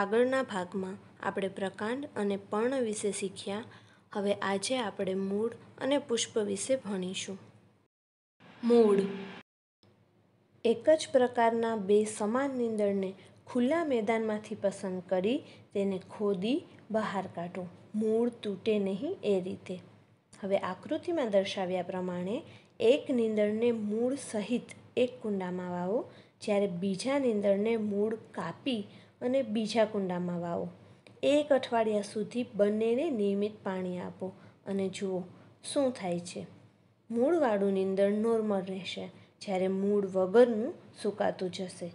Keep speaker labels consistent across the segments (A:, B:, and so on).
A: આગળના ભાગમાં આપણે પ્રકાંડ અને પર્ણ વિશે શીખ્યા હવે આજે આપણે મૂળ અને પુષ્પ વિશે ભણીશું મૂળ એક જ પ્રકારના બે સમાન નીંદણને ખુલ્લા મેદાનમાંથી પસંદ કરી તેને ખોદી બહાર કાઢો મૂળ તૂટે નહીં એ રીતે હવે આકૃતિમાં દર્શાવ્યા પ્રમાણે એક નીંદણને મૂળ સહિત એક કુંડામાં વાવો જ્યારે બીજા નીંદણને મૂળ કાપી અને બીજા કુંડામાં વાવો એક અઠવાડિયા સુધી બંનેને નિયમિત પાણી આપો અને જુઓ શું થાય છે મૂળવાળું નીંદણ નોર્મલ રહેશે જ્યારે મૂળ વગરનું સુકાતું જશે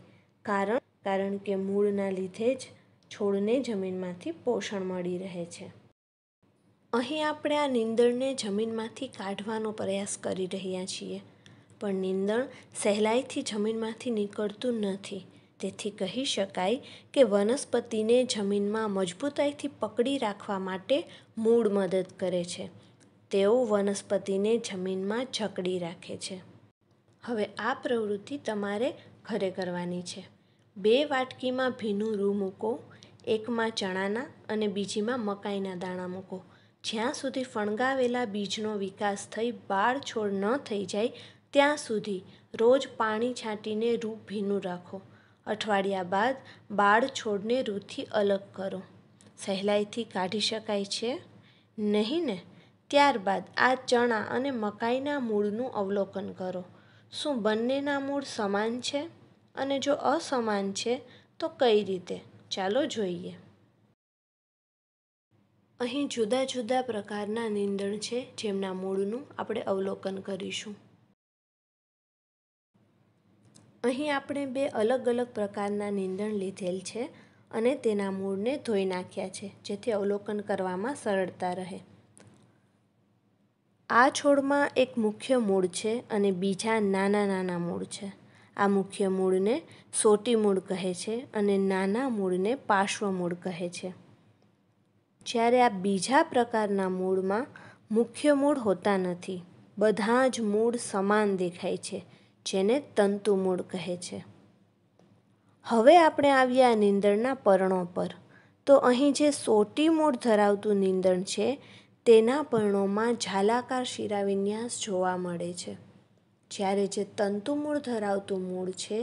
A: કારણ કારણ કે મૂળના લીધે જ છોડને જમીનમાંથી પોષણ મળી રહે છે અહીં આપણે આ નીંદણને જમીનમાંથી કાઢવાનો પ્રયાસ કરી રહ્યા છીએ પણ નિંદણ સહેલાઈથી જમીનમાંથી નીકળતું નથી તેથી કહી શકાય કે વનસ્પતિને જમીનમાં મજબૂતાઈથી પકડી રાખવા માટે મૂળ મદદ કરે છે તેઓ વનસ્પતિને જમીનમાં જકડી રાખે છે હવે આ પ્રવૃત્તિ તમારે ઘરે કરવાની છે બે વાટકીમાં ભીનું રૂ મૂકો એકમાં ચણાના અને બીજીમાં મકાઈના દાણા મૂકો જ્યાં સુધી ફણગાવેલા બીજનો વિકાસ થઈ બાળ છોડ ન થઈ જાય ત્યાં સુધી રોજ પાણી છાંટીને રૂપ ભીનું રાખો અઠવાડિયા બાદ બાળ છોડને રૂથી અલગ કરો સહેલાઈથી કાઢી શકાય છે નહીં ને ત્યારબાદ આ ચણા અને મકાઈના મૂળનું અવલોકન કરો શું બંનેના મૂળ સમાન છે અને જો અસમાન છે તો કઈ રીતે ચાલો જોઈએ અહીં જુદા જુદા પ્રકારના નીંદણ છે જેમના મૂળનું આપણે અવલોકન કરીશું અહીં આપણે બે અલગ અલગ પ્રકારના નીંદણ લીધેલ છે અને તેના મૂળને ધોઈ નાખ્યા છે જેથી અવલોકન કરવામાં સરળતા રહે આ છોડમાં એક મુખ્ય મૂળ છે અને બીજા નાના નાના મૂળ છે આ મુખ્ય મૂળને સોટી મૂળ કહે છે અને નાના મૂળને પાર્શ્વ મૂળ કહે છે જ્યારે આ બીજા પ્રકારના મૂળમાં મુખ્ય મૂળ હોતા નથી બધા જ મૂળ સમાન દેખાય છે જેને તંતુમૂળ કહે છે હવે આપણે આવ્યા નીંદણના પર્ણો પર તો અહીં જે સોટી મૂળ ધરાવતું નીંદણ છે તેના પર્ણોમાં ઝાલાકાર શિરાવિન્યાસ જોવા મળે છે જ્યારે જે તંતુમૂળ ધરાવતું મૂળ છે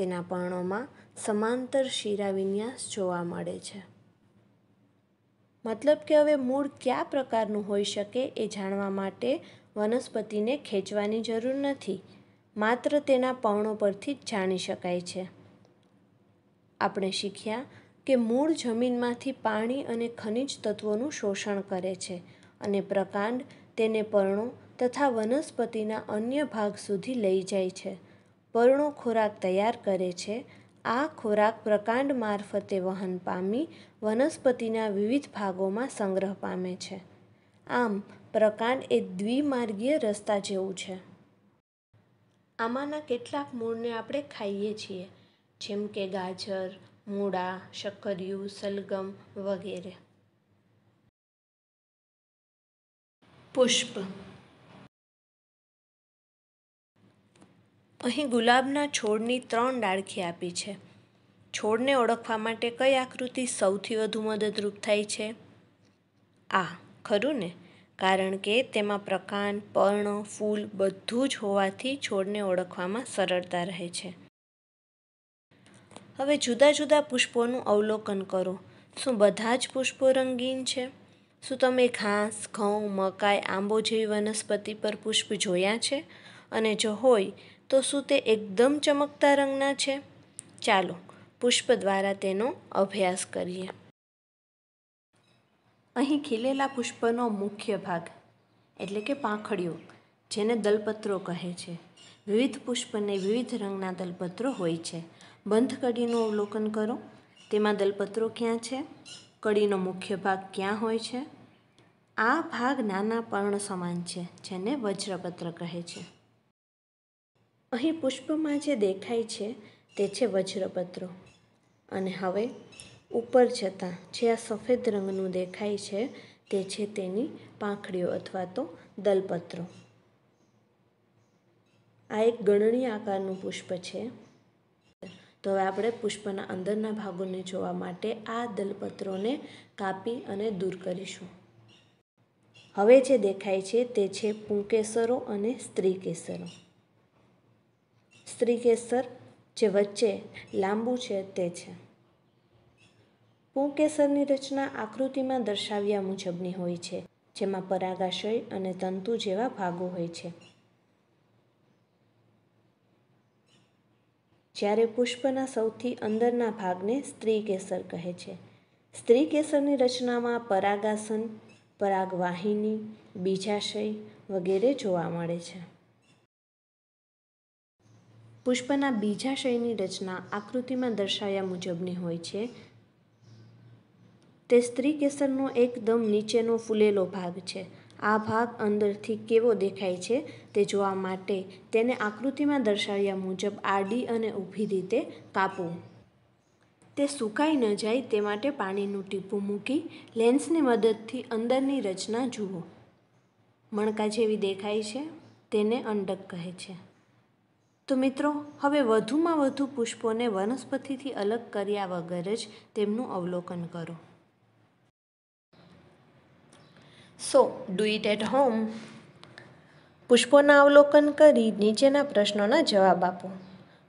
A: તેના પર્ણોમાં સમાંતર શિરાવિન્યાસ જોવા મળે છે મતલબ કે હવે મૂળ કયા પ્રકારનું હોઈ શકે એ જાણવા માટે વનસ્પતિને ખેંચવાની જરૂર નથી માત્ર તેના પર્ણો પરથી જ જાણી શકાય છે આપણે શીખ્યા કે મૂળ જમીનમાંથી પાણી અને ખનિજ તત્વોનું શોષણ કરે છે અને પ્રકાંડ તેને પર્ણો તથા વનસ્પતિના અન્ય ભાગ સુધી લઈ જાય છે પર્ણો ખોરાક તૈયાર કરે છે આ ખોરાક પ્રકાંડ મારફતે વહન પામી વનસ્પતિના વિવિધ ભાગોમાં સંગ્રહ પામે છે આમ પ્રકાંડ એ દ્વિમાર્ગીય રસ્તા જેવું છે આમાંના કેટલાક મૂળને આપણે ખાઈએ છીએ જેમ કે ગાજર મૂળા શક્કરિયું સલગમ વગેરે પુષ્પ અહીં ગુલાબના છોડની ત્રણ ડાળખી આપી છે છોડને ઓળખવા માટે કઈ આકૃતિ સૌથી વધુ મદદરૂપ થાય છે આ ખરું ને કારણ કે તેમાં પ્રકાંડ પર્ણ ફૂલ બધું જ હોવાથી છોડને ઓળખવામાં સરળતા રહે છે હવે જુદા જુદા પુષ્પોનું અવલોકન કરો શું બધા જ પુષ્પો રંગીન છે શું તમે ઘાસ ઘઉં મકાઈ આંબો જેવી વનસ્પતિ પર પુષ્પ જોયા છે અને જો હોય તો શું તે એકદમ ચમકતા રંગના છે ચાલો પુષ્પ દ્વારા તેનો અભ્યાસ કરીએ અહીં ખીલેલા પુષ્પનો મુખ્ય ભાગ એટલે કે પાંખડીઓ જેને દલપત્રો કહે છે વિવિધ પુષ્પને વિવિધ રંગના દલપત્રો હોય છે બંધ કડીનું અવલોકન કરો તેમાં દલપત્રો ક્યાં છે કડીનો મુખ્ય ભાગ ક્યાં હોય છે આ ભાગ નાના પર્ણ સમાન છે જેને વજ્રપત્ર કહે છે અહીં પુષ્પમાં જે દેખાય છે તે છે વજ્રપત્રો અને હવે ઉપર જતાં જે આ સફેદ રંગનું દેખાય છે તે છે તેની પાંખડીઓ અથવા તો દલપત્રો આ એક ગણણી આકારનું પુષ્પ છે તો હવે આપણે પુષ્પના અંદરના ભાગોને જોવા માટે આ દલપત્રોને કાપી અને દૂર કરીશું હવે જે દેખાય છે તે છે પુંકેસરો અને સ્ત્રી કેસરો સ્ત્રી કેસર જે વચ્ચે લાંબુ છે તે છે પુંકેસરની રચના આકૃતિમાં દર્શાવ્યા મુજબની હોય છે જેમાં પરાગાશય અને તંતુ જેવા ભાગો હોય છે જ્યારે પુષ્પના સૌથી અંદરના ભાગને સ્ત્રી કેસર કહે છે સ્ત્રી કેસરની રચનામાં પરાગાસન પરાગવાહિની બીજાશય વગેરે જોવા મળે છે પુષ્પના બીજાશયની રચના આકૃતિમાં દર્શાવ્યા મુજબની હોય છે તે સ્ત્રી કેસરનો એકદમ નીચેનો ફૂલેલો ભાગ છે આ ભાગ અંદરથી કેવો દેખાય છે તે જોવા માટે તેને આકૃતિમાં દર્શાવ્યા મુજબ આડી અને ઊભી રીતે કાપવું તે સુકાઈ ન જાય તે માટે પાણીનું ટીપું મૂકી લેન્સની મદદથી અંદરની રચના જુઓ મણકા જેવી દેખાય છે તેને અંડક કહે છે તો મિત્રો હવે વધુમાં વધુ પુષ્પોને વનસ્પતિથી અલગ કર્યા વગર જ તેમનું અવલોકન કરો so do it at home પુષ્પોના અવલોકન કરી નીચેના પ્રશ્નોના જવાબ આપો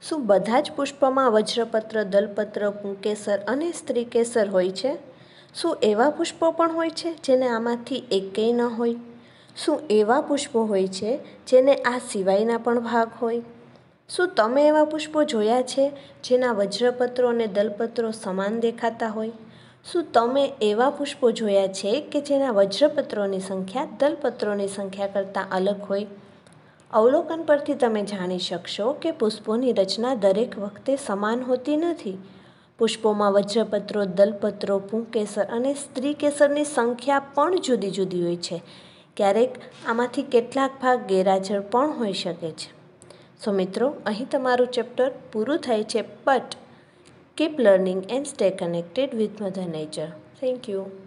A: શું બધા જ પુષ્પમાં વજ્રપત્ર દલપત્ર પુંકેસર અને સ્ત્રીકેસર હોય છે શું એવા પુષ્પો પણ હોય છે જેને આમાંથી એકેય ન હોય શું એવા પુષ્પો હોય છે જેને આ સિવાયના પણ ભાગ હોય શું તમે એવા પુષ્પો જોયા છે જેના વજ્રપત્રો અને દલપત્રો સમાન દેખાતા હોય શું તમે એવા પુષ્પો જોયા છે કે જેના વજ્રપત્રોની સંખ્યા દલપત્રોની સંખ્યા કરતાં અલગ હોય અવલોકન પરથી તમે જાણી શકશો કે પુષ્પોની રચના દરેક વખતે સમાન હોતી નથી પુષ્પોમાં વજ્રપત્રો દલપત્રો પૂંકેસર અને સ્ત્રી કેસરની સંખ્યા પણ જુદી જુદી હોય છે ક્યારેક આમાંથી કેટલાક ભાગ ગેરહાજર પણ હોઈ શકે છે સો મિત્રો અહીં તમારું ચેપ્ટર પૂરું થાય છે but Keep learning and stay connected with Mother Nature. Thank you.